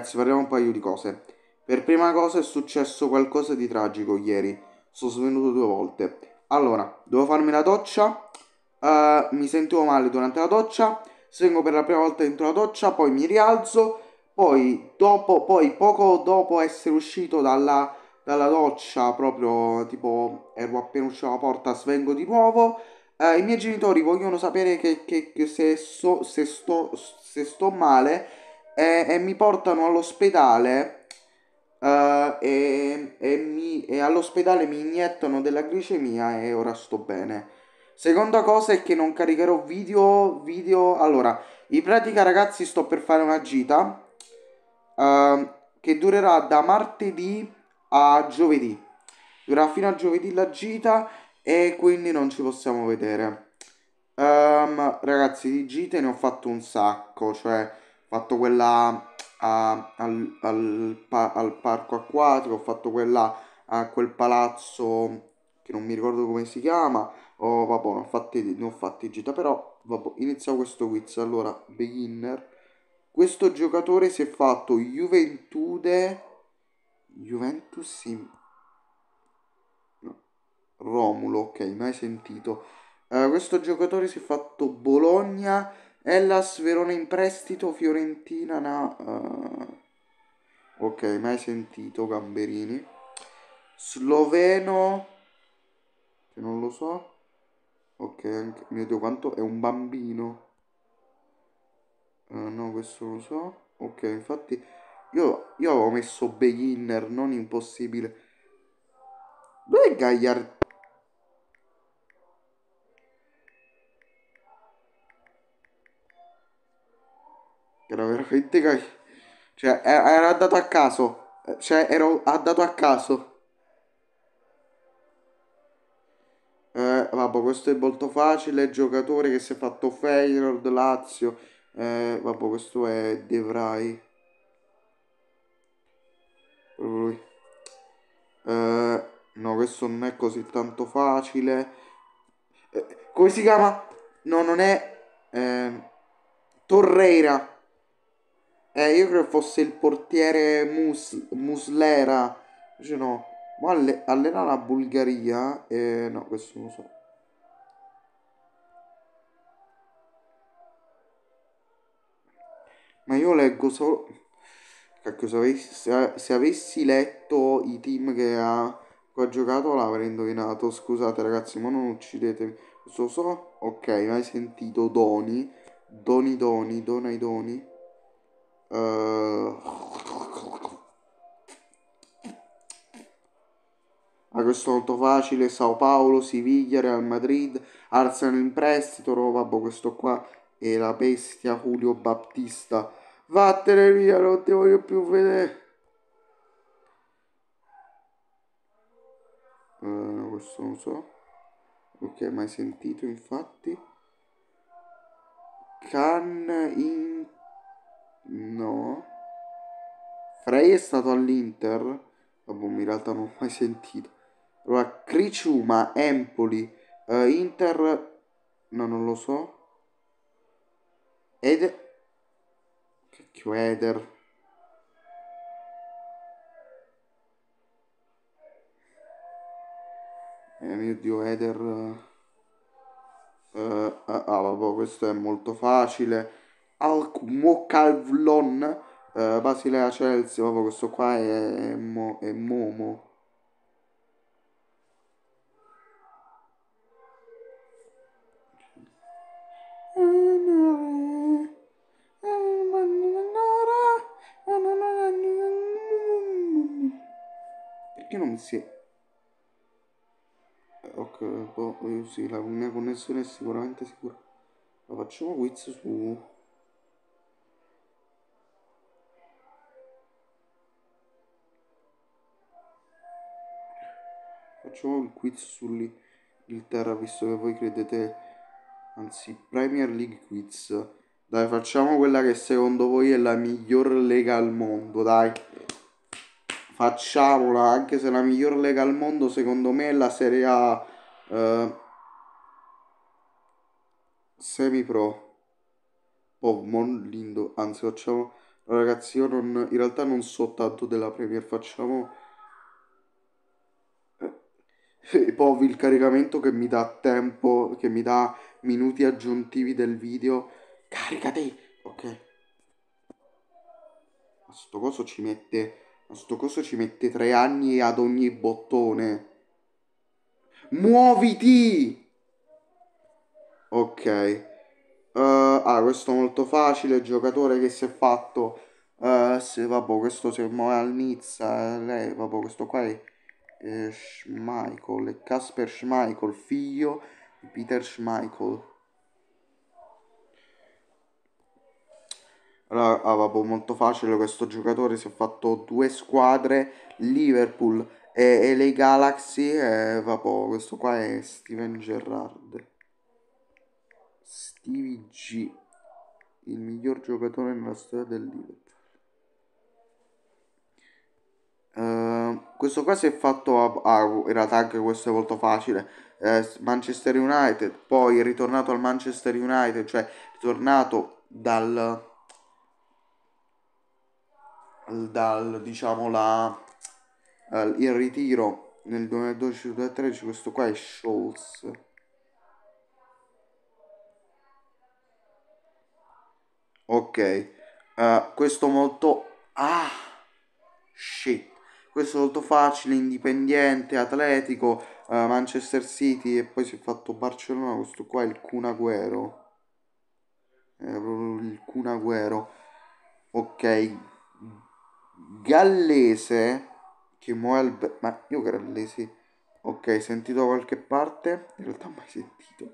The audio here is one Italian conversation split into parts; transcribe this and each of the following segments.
ragazzi, parliamo un paio di cose. Per prima cosa è successo qualcosa di tragico ieri. Sono svenuto due volte. Allora, devo farmi la doccia. Uh, mi sentivo male durante la doccia. Svengo per la prima volta dentro la doccia, poi mi rialzo. Poi, dopo, poi poco dopo essere uscito dalla, dalla doccia, proprio tipo ero appena uscito dalla porta, svengo di nuovo. Uh, I miei genitori vogliono sapere che, che, che se, so, se, sto, se sto male e, e mi portano all'ospedale uh, e, e, mi, e all'ospedale mi iniettano della glicemia e ora sto bene. Seconda cosa è che non caricherò video, video... Allora, in pratica ragazzi sto per fare una gita uh, che durerà da martedì a giovedì. Durerà fino a giovedì la gita e quindi non ci possiamo vedere. Um, ragazzi, di gite ne ho fatto un sacco, cioè fatto quella a, al, al, al, parco acquatico, ho fatto quella a quel palazzo che non mi ricordo come si chiama. Oh, vabbè, non ho fatti, non ho fatti gita, però vabbè, iniziamo questo quiz. Allora, beginner. Questo giocatore si è fatto Juventude Juventus in... no. Romulo, ok, mai sentito. Uh, questo giocatore si è fatto Bologna Hellas, Verona in prestito, Fiorentina, na, uh... ok, mai sentito Gamberini, Sloveno, che non lo so, ok, anche... mio Dio quanto, è un bambino, uh, no questo lo so, ok, infatti io, io avevo messo beginner, non impossibile, Dove è Gagliardini? era veramente cag... Cioè, era andato a caso. Cioè, ero andato a caso. Eh, vabbè, questo è molto facile. Giocatore che si è fatto Feyenoord, Lazio. Eh, vabbè, questo è De Vrij. Lui. Eh, no, questo non è così tanto facile. Eh, come si chiama? No, non è... Eh, Torreira. Eh, io credo fosse il portiere Mus Muslera. Cioè no. Ma alle allena la Bulgaria? Eh, no, questo non lo so. Ma io leggo solo... Cacchio, se avessi, se avessi letto i team che ha, che ha giocato l'avrei indovinato. Scusate ragazzi, ma non uccidetemi. Lo so, Ok, mai sentito Doni. Doni Doni, Donai Doni. Eh. ah, questo è molto facile Sao Paolo, Siviglia, Real Madrid, Arsenal in prestito, no, boh, questo qua è la bestia Julio Battista vattene via, non ti voglio più vedere uh, questo non so ok, mai sentito infatti Can in No. Frey è stato all'Inter? Vabbè, in realtà non ho mai sentito. Allora, Criciuma, Empoli, uh, Inter... No, non lo so. Ed... Cacchio, Eder. Eh, mio dio, Eder... Uh, ah, vabbè, questo è molto facile. Alcmocalvlon eh, Basilea Chelsea proprio questo qua è, è, mo, è Momo perché non si è ok boh, sì, la mia connessione è sicuramente sicura la facciamo quiz su Facciamo un quiz sull'Inghilterra visto che voi credete, anzi Premier League quiz. Dai, facciamo quella che secondo voi è la miglior lega al mondo, dai. Facciamola, anche se la miglior lega al mondo secondo me è la Serie A eh, semi pro. Oh, mon lindo, anzi facciamo... Ragazzi, io non, in realtà non so tanto della Premier, facciamo e il caricamento che mi dà tempo, che mi dà minuti aggiuntivi del video. Caricati! Ok. Ma sto coso ci mette... Ma sto coso ci mette tre anni ad ogni bottone. Muoviti! Ok. Uh, ah, questo è molto facile. Giocatore che si è fatto... Uh, eh, se, vabbè, questo si muove al Nizza. Eh, lei, vabbè, questo qua è eh, Schmeichel Casper Schmeichel, figlio di Peter Schmeichel. Allora, ah, vabbè, molto facile questo giocatore, si è fatto due squadre, Liverpool e le Galaxy, e vabbè, questo qua è Steven Gerrard. Stevie G, il miglior giocatore nella storia del Liverpool. Questo qua si è fatto a, a in realtà anche questo è molto facile. Eh, Manchester United, poi è ritornato al Manchester United, cioè ritornato dal dal diciamo la uh, il ritiro nel 2012-2013 questo qua è Scholz ok uh, questo molto ah shit questo è molto facile, indipendente, atletico, uh, Manchester City e poi si è fatto Barcellona, questo qua è il Cunaguero. È proprio il Cunaguero. Ok. Gallese che muore al... ma io gallese. Ok, sentito da qualche parte? In realtà mai sentito.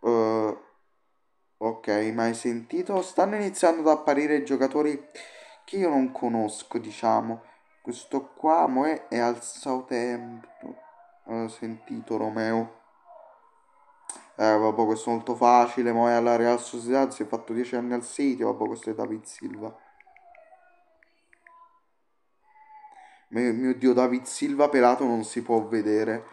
Uh, ok, mai sentito. Stanno iniziando ad apparire i giocatori che io non conosco, diciamo. Questo qua mo è, è al Southampton. Ho sentito Romeo. Eh, vabbè, questo è molto facile, mo è alla Real Sociedad, si è fatto 10 anni al City, vabbè, questo è David Silva. Mio, mio dio, David Silva pelato non si può vedere.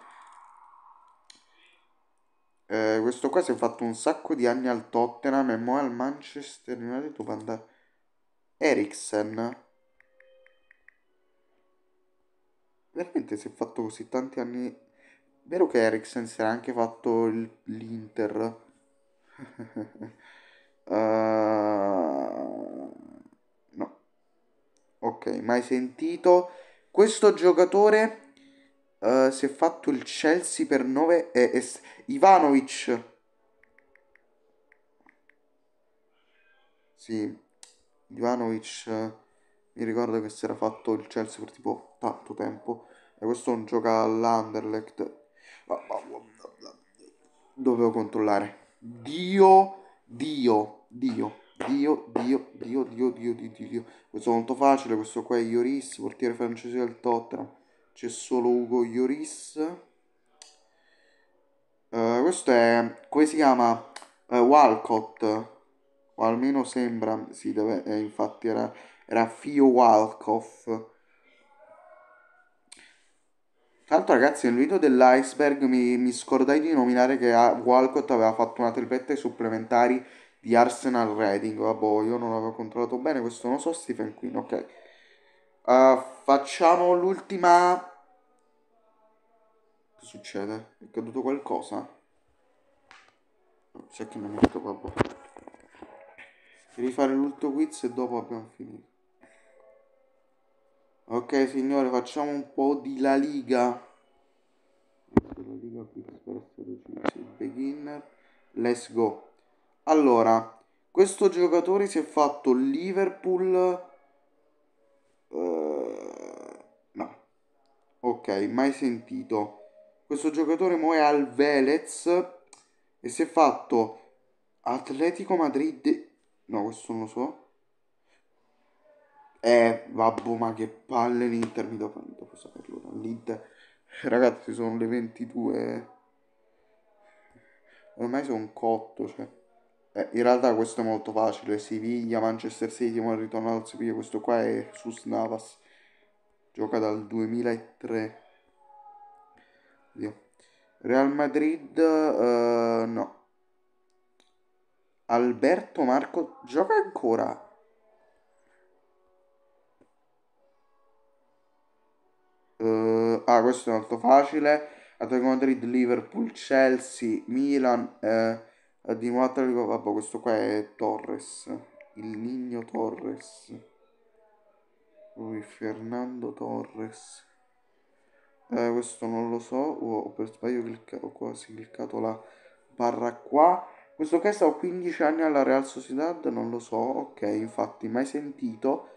Eh, questo qua si è fatto un sacco di anni al Tottenham e mo è al Manchester United dove andare Eriksen. Veramente si è fatto così tanti anni... Vero che Eriksen si era anche fatto l'Inter. uh... No. Ok, mai sentito. Questo giocatore Uh, si è fatto il Chelsea per 9 eh, eh, Ivanovic sì Ivanovic eh, mi ricordo che si era fatto il Chelsea per tipo tanto tempo e questo non gioca all'Anderlecht dovevo controllare Dio Dio Dio Dio Dio Dio Dio Dio Dio Dio questo è molto facile questo qua è Ioris portiere francese del Tottenham c'è solo Ugo Ioris uh, questo è come si chiama uh, Walcott o almeno sembra, sì, deve, eh, infatti era, era Fio Walkoff. Tra l'altro ragazzi nel video dell'iceberg mi, mi scordai di nominare che ah, Walcott aveva fatto una tripletta ai supplementari di Arsenal Reading, vabbè io non l'avevo controllato bene questo, non so Stephen Quinn, ok. Uh, facciamo l'ultima... Che succede? È caduto qualcosa? Non so che mi ha metto proprio... Devi fare l'ultimo quiz e dopo abbiamo finito. Ok signore, facciamo un po' di la liga. La liga per essere ucciso, beginner. Let's go. Allora, questo giocatore si è fatto Liverpool... Uh, no. Ok, mai sentito. Questo giocatore mo è al Velez e si è fatto Atletico Madrid No, questo non lo so. Eh, vabbè, ma che palle l'Inter, mi devo, devo saperlo. L'Inter, ragazzi, sono le 22. Ormai sono cotto, cioè. Eh, in realtà questo è molto facile. Siviglia, Manchester City, ma il ritorno al Siviglia. Questo qua è Sus Navas. Gioca dal 2003. Real Madrid, eh, no. Alberto Marco gioca ancora? Uh, ah, questo è molto facile. Atletico Madrid, Liverpool, Chelsea, Milan, eh, di nuovo Atletico, vabbè questo qua è Torres, il Nino Torres, lui Fernando Torres, eh, questo non lo so, oh, ho per sbaglio cliccato qua, cliccato la barra qua, questo Chiesa ha 15 anni alla Real Sociedad, non lo so, ok, infatti mai sentito.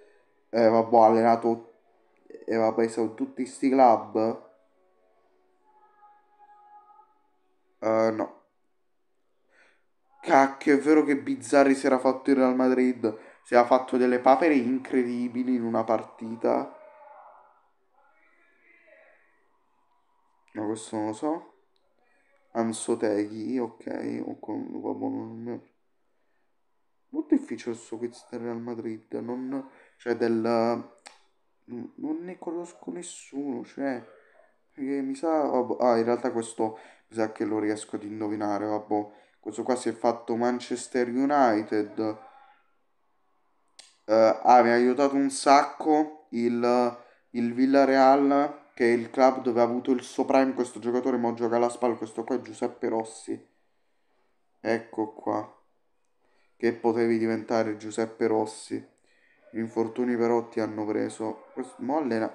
Eh, vabbè, ha allenato e eh, vabbè, sono tutti sti club. Uh, no. Cacchio, è vero che Bizzarri si era fatto il Real Madrid, si era fatto delle papere incredibili in una partita. Ma no, questo non lo so. Ansoteghi, ok, o con, vabbè, non... molto difficile questo quiz del Real Madrid, non, cioè del, non ne conosco nessuno, cioè, mi sa, ah, in realtà questo mi sa che lo riesco ad indovinare, vabbè, questo qua si è fatto Manchester United, uh, ah, mi ha aiutato un sacco il, il Villarreal, che è il club dove ha avuto il suo questo giocatore, ma gioca la spalla, questo qua è Giuseppe Rossi. Ecco qua, che potevi diventare Giuseppe Rossi. Gli infortuni però ti hanno preso. Mo allena.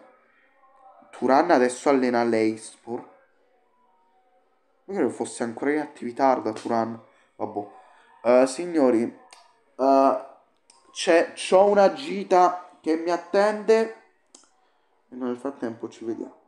Turan adesso allena l'Eispor. Ma credo fosse ancora in attività da Turan. Vabbè. Uh, eh, signori, uh, c'è, c'ho una gita che mi attende e nel frattempo ci vediamo.